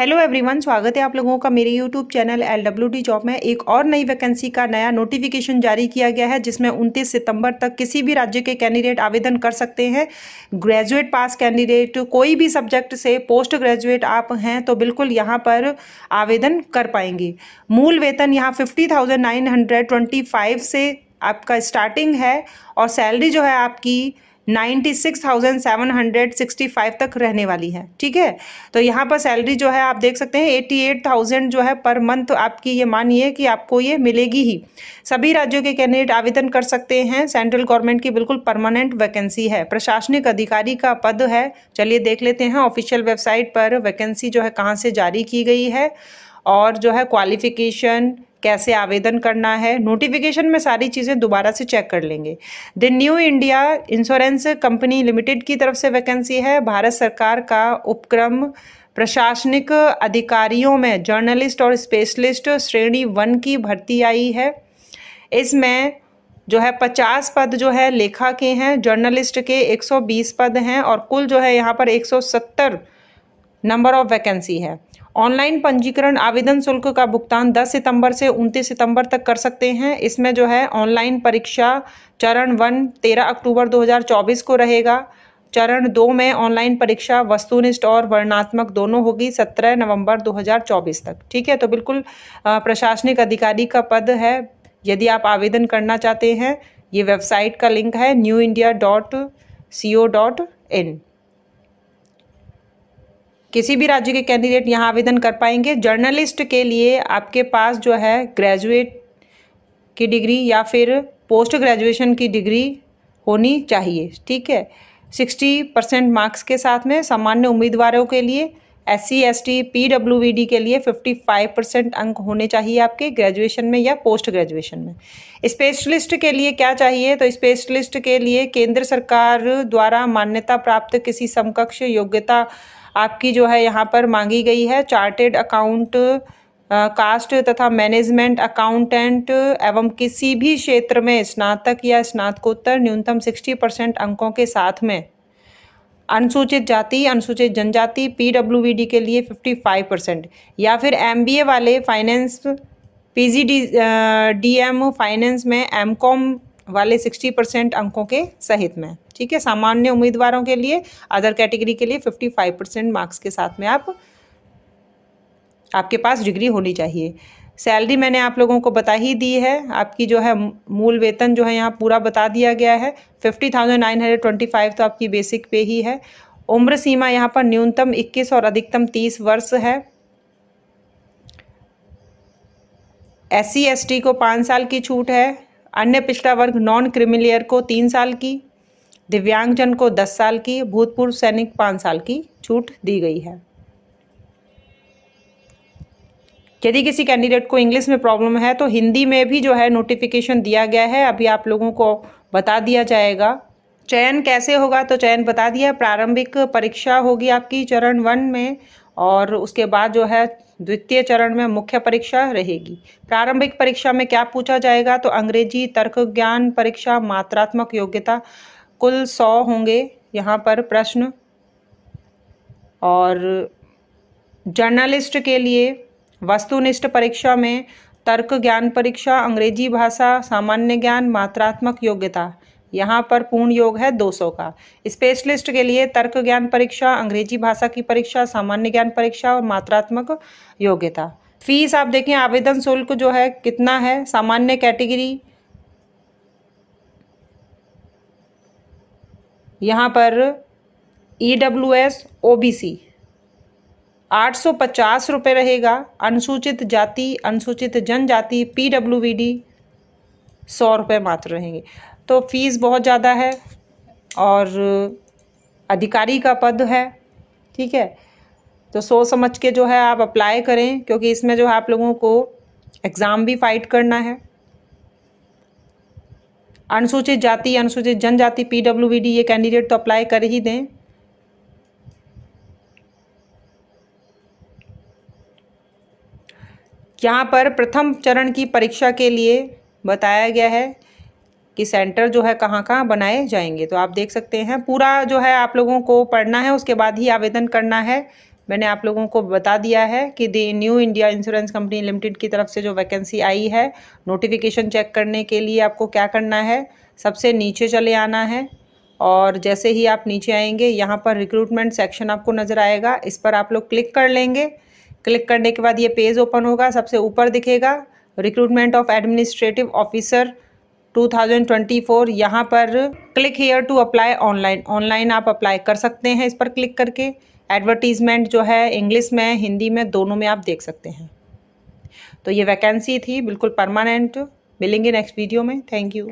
hello everyone स्वागत है आप लोगों का मेरे YouTube channel L W D job में एक और नई वैकेंसी का नया नोटिफिकेशन जारी किया गया है जिसमें 29 सितंबर तक किसी भी राज्य के कैंडिडेट आवेदन कर सकते हैं ग्रेजुएट पास कैंडिडेट कोई भी सब्जेक्ट से पोस्ट ग्रेजुएट आप हैं तो बिल्कुल यहाँ पर आवेदन कर पाएंगे मूल वेतन यहाँ फिफ्टी से आपका स्टार्टिंग है और सैलरी जो है आपकी 96,765 तक रहने वाली है ठीक है तो यहाँ पर सैलरी जो है आप देख सकते हैं 88,000 जो है पर मंथ आपकी ये मानिए कि आपको ये मिलेगी ही सभी राज्यों के कैंडिडेट आवेदन कर सकते हैं सेंट्रल गवर्नमेंट की बिल्कुल परमानेंट वैकेंसी है प्रशासनिक अधिकारी का पद है चलिए देख लेते हैं ऑफिशियल वेबसाइट पर वैकेंसी जो है कहाँ से जारी की गई है और जो है क्वालिफिकेशन कैसे आवेदन करना है नोटिफिकेशन में सारी चीज़ें दोबारा से चेक कर लेंगे the new India insurance company limited की तरफ से वैकेंसी है भारत सरकार का उपक्रम प्रशासनिक अधिकारियों में जर्नलिस्ट और स्पेशलिस्ट श्रेणी वन की भर्ती आई है इसमें जो है पचास पद जो है लेखा के हैं जर्नलिस्ट के एक पद हैं और कुल जो है यहाँ पर एक नंबर ऑफ वैकेंसी है ऑनलाइन पंजीकरण आवेदन शुल्क का भुगतान 10 सितंबर से 29 सितंबर तक कर सकते हैं इसमें जो है ऑनलाइन परीक्षा चरण वन 13 अक्टूबर 2024 को रहेगा चरण दो में ऑनलाइन परीक्षा वस्तुनिष्ठ और वर्णात्मक दोनों होगी 17 नवंबर 2024 तक ठीक है तो बिल्कुल प्रशासनिक अधिकारी का पद है यदि आप आवेदन करना चाहते हैं ये वेबसाइट का लिंक है new India dot C O dot in किसी भी राज्य के कैंडिडेट यहाँ आवेदन कर पाएंगे जर्नलिस्ट के लिए आपके पास जो है ग्रेजुएट की डिग्री या फिर पोस्ट ग्रेजुएशन की डिग्री होनी चाहिए ठीक है सिक्सटी परसेंट मार्क्स के साथ में सामान्य उम्मीदवारों के लिए S C S T P W V D के लिए फिफ्टी फाइव परसेंट अंक होने चाहिए आपके ग्रेजुएशन में या पोस्ट ग्रेजुएशन में स्पेशलिस्ट के लिए क्या चाहिए तो स्पेशलिस्ट के लिए केंद्र सरकार द्वारा मान्यता प्राप्त किसी समकक्ष योग्यता आपकी जो है यहाँ पर मांगी गई है चार्टेड अकाउंट कास्ट तथा मैनेजमेंट अकाउंटेंट एवं किसी भी क्षेत्र में स्नातक या स्नातकोत्तर न्यूनतम सिक्सटी परसेंट अंकों के साथ में अनुसूचित जाति अनुसूचित जनजाति डी के लिए फिफ्टी फाइव परसेंट या फिर एमबीए वाले फाइनेंस पीजीडी डीएम फाइनेंस में एमकॉम वाले 60 परसेंट अंकों के सहित में ठीक है सामान्य उम्मीदवारों के लिए अदर कैटेगरी के लिए 55 परसेंट मार्क्स के साथ में आप आपके पास डिग्री होनी चाहिए सैलरी मैंने आप लोगों को बता ही दी है आपकी जो है मूल वेतन जो है यहाँ पूरा बता दिया गया है फिफ्टी तो आपकी बेसिक पे ही है उम्र सीमा यहाँ पर न्यूनतम इक्कीस और अधिकतम तीस वर्ष है एस सी को पाँच साल की छूट है अन्य पिछड़ा वर्ग नॉन क्रिमिलियर को तीन साल की दिव्यांगजन को दस साल की भूतपूर्व सैनिक पाँच साल की छूट दी गई है यदि किसी कैंडिडेट को इंग्लिश में प्रॉब्लम है तो हिंदी में भी जो है नोटिफिकेशन दिया गया है अभी आप लोगों को बता दिया जाएगा चयन कैसे होगा तो चयन बता दिया प्रारंभिक परीक्षा होगी आपकी चरण वन में और उसके बाद जो है द्वितीय चरण में मुख्य परीक्षा रहेगी प्रारंभिक परीक्षा में क्या पूछा जाएगा तो अंग्रेजी तर्क ज्ञान परीक्षा मात्रात्मक योग्यता कुल सौ होंगे यहाँ पर प्रश्न और जर्नलिस्ट के लिए वस्तुनिष्ठ परीक्षा में तर्क ज्ञान परीक्षा अंग्रेजी भाषा सामान्य ज्ञान मात्रात्मक योग्यता यहाँ पर पूर्ण योग है 200 का स्पेशलिस्ट के लिए तर्क ज्ञान परीक्षा अंग्रेजी भाषा की परीक्षा सामान्य ज्ञान परीक्षा और मात्रात्मक योग्यता फीस आप देखें आवेदन शुल्क जो है कितना है सामान्य कैटेगरी यहाँ पर E W S O B C आठ सौ पचास रहेगा अनुसूचित जाति अनुसूचित जनजाति पी डब्ल्यू वी डी सौ रुपये मात्र रहेंगे तो फीस बहुत ज़्यादा है और अधिकारी का पद है ठीक है तो सोच समझ के जो है आप अप्लाई करें क्योंकि इसमें जो है आप लोगों को एग्ज़ाम भी फाइट करना है अनुसूचित जाति अनुसूचित जनजाति डी ये कैंडिडेट तो अप्लाई कर ही दें यहाँ पर प्रथम चरण की परीक्षा के लिए बताया गया है कि सेंटर जो है कहाँ कहाँ बनाए जाएंगे तो आप देख सकते हैं पूरा जो है आप लोगों को पढ़ना है उसके बाद ही आवेदन करना है मैंने आप लोगों को बता दिया है कि the new India insurance company limited की तरफ से जो वैकेंसी आई है नोटिफिकेशन चेक करने के लिए आपको क्या करना है सबसे नीचे चले आना है और जैसे ही आप नीचे आएंगे यहाँ पर रिक्रूटमेंट सेक्शन आपको नज़र आएगा इस पर आप लोग क्लिक कर लेंगे क्लिक करने के बाद ये पेज ओपन होगा सबसे ऊपर दिखेगा रिक्रूटमेंट ऑफ एडमिनिस्ट्रेटिव ऑफिसर 2024 यहाँ पर click here to apply online online आप अप्लाई कर सकते हैं इस पर क्लिक करके एडवर्टीज़मेंट जो है इंग्लिश में हिंदी में दोनों में आप देख सकते हैं तो ये वैकेंसी थी बिल्कुल परमानेंट मिलेंगे नेक्स्ट वीडियो में थैंक यू